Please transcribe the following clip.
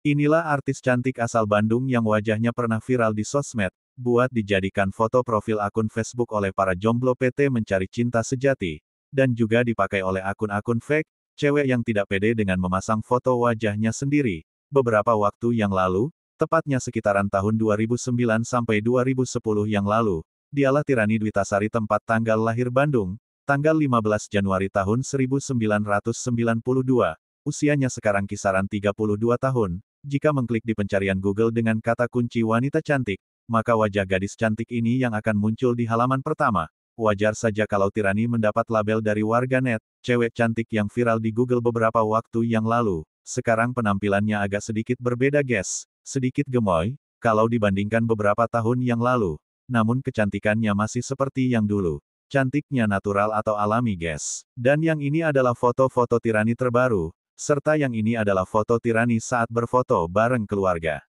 Inilah artis cantik asal Bandung yang wajahnya pernah viral di sosmed, buat dijadikan foto profil akun Facebook oleh para jomblo PT mencari cinta sejati, dan juga dipakai oleh akun-akun fake, cewek yang tidak pede dengan memasang foto wajahnya sendiri. Beberapa waktu yang lalu, tepatnya sekitaran tahun 2009 sampai 2010 yang lalu, dialah Tirani Dwitasari tempat tanggal lahir Bandung, tanggal 15 Januari tahun 1992, usianya sekarang kisaran 32 tahun, jika mengklik di pencarian Google dengan kata kunci wanita cantik, maka wajah gadis cantik ini yang akan muncul di halaman pertama. Wajar saja kalau Tirani mendapat label dari warganet, cewek cantik yang viral di Google beberapa waktu yang lalu. Sekarang penampilannya agak sedikit berbeda guys, sedikit gemoy, kalau dibandingkan beberapa tahun yang lalu. Namun kecantikannya masih seperti yang dulu. Cantiknya natural atau alami guys. Dan yang ini adalah foto-foto Tirani terbaru, serta yang ini adalah foto tirani saat berfoto bareng keluarga.